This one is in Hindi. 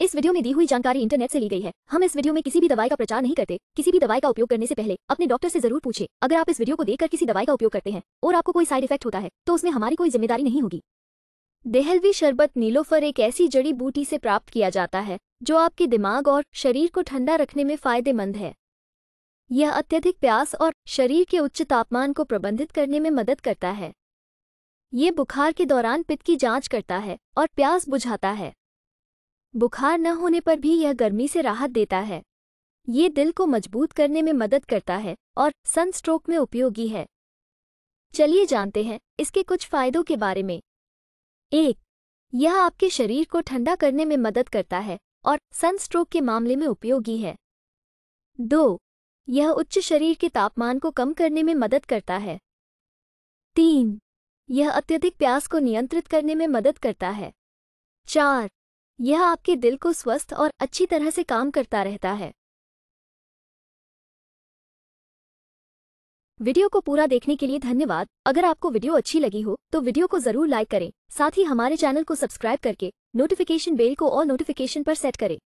इस वीडियो में दी हुई जानकारी इंटरनेट से ली गई है हम इस वीडियो में किसी भी दवाई का प्रचार नहीं करते किसी भी दवाई का उपयोग करने से पहले अपने डॉक्टर से जरूर पूछे अगर आप इस वीडियो को देखकर किसी दवाई का उपयोग करते हैं और आपको कोई साइड इफेक्ट होता है तो उसमें हमारी कोई जिम्मेदारी नहीं होगी देहलवी शरबत नीलोफर एक ऐसी जड़ी बूटी से प्राप्त किया जाता है जो आपके दिमाग और शरीर को ठंडा रखने में फायदेमंद है यह अत्यधिक प्यास और शरीर के उच्च तापमान को प्रबंधित करने में मदद करता है ये बुखार के दौरान पित्त की जांच करता है और प्यास बुझाता है बुखार न होने पर भी यह गर्मी से राहत देता है ये दिल को मजबूत करने में मदद करता है और सनस्ट्रोक में उपयोगी है चलिए जानते हैं इसके कुछ फायदों के बारे में एक यह आपके शरीर को ठंडा करने में मदद करता है और सनस्ट्रोक के मामले में उपयोगी है दो यह उच्च शरीर के तापमान को कम करने में मदद करता है तीन यह अत्यधिक प्यास को नियंत्रित करने में मदद करता है चार यह आपके दिल को स्वस्थ और अच्छी तरह से काम करता रहता है वीडियो को पूरा देखने के लिए धन्यवाद अगर आपको वीडियो अच्छी लगी हो तो वीडियो को जरूर लाइक करें साथ ही हमारे चैनल को सब्सक्राइब करके नोटिफिकेशन बेल को और नोटिफिकेशन पर सेट करें